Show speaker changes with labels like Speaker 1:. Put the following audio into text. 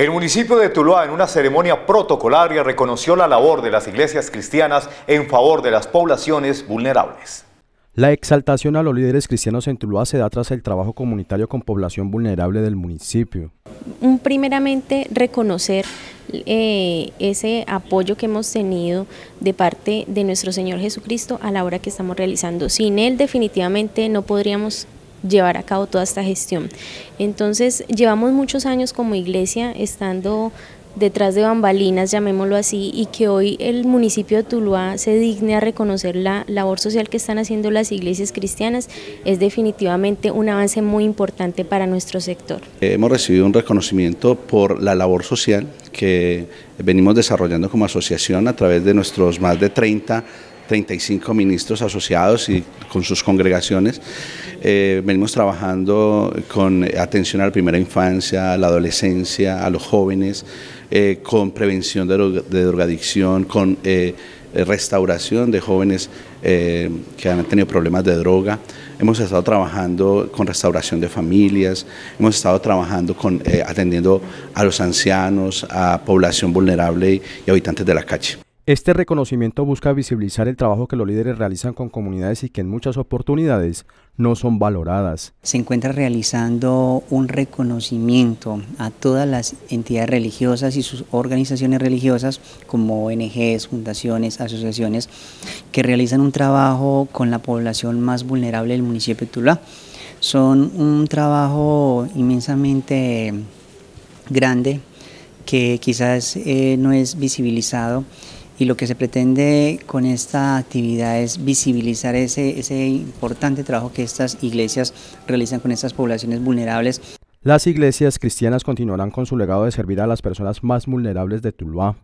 Speaker 1: El municipio de Tuluá, en una ceremonia protocolaria, reconoció la labor de las iglesias cristianas en favor de las poblaciones vulnerables. La exaltación a los líderes cristianos en Tuluá se da tras el trabajo comunitario con población vulnerable del municipio.
Speaker 2: primeramente, reconocer eh, ese apoyo que hemos tenido de parte de nuestro Señor Jesucristo a la hora que estamos realizando. Sin Él definitivamente no podríamos llevar a cabo toda esta gestión. Entonces, llevamos muchos años como iglesia estando detrás de bambalinas, llamémoslo así, y que hoy el municipio de Tuluá se digne a reconocer la labor social que están haciendo las iglesias cristianas, es definitivamente un avance muy importante para nuestro sector.
Speaker 3: Hemos recibido un reconocimiento por la labor social que venimos desarrollando como asociación a través de nuestros más de 30 35 ministros asociados y con sus congregaciones. Eh, venimos trabajando con atención a la primera infancia, a la adolescencia, a los jóvenes, eh, con prevención de, drogadicción, con eh, restauración de jóvenes que han tenido problemas de droga. Hemos estado trabajando con restauración de familias, hemos estado trabajando con atendiendo a los ancianos, a población vulnerable y habitantes de la calle.
Speaker 1: Este reconocimiento busca visibilizar el trabajo que los líderes realizan con
Speaker 4: comunidades y que en muchas oportunidades no son valoradas. Se encuentra realizando un reconocimiento a todas las entidades religiosas y sus organizaciones religiosas como ONGs, fundaciones, asociaciones que realizan un trabajo con la población más vulnerable del municipio de Tula. Son un trabajo inmensamente grande que quizás eh, no es visibilizado y lo que se pretende con esta actividad es visibilizar ese, importante trabajo que estas iglesias realizan con estas poblaciones vulnerables.
Speaker 1: Las iglesias cristianas continuarán con su legado de servir a las personas más vulnerables de Tuluá,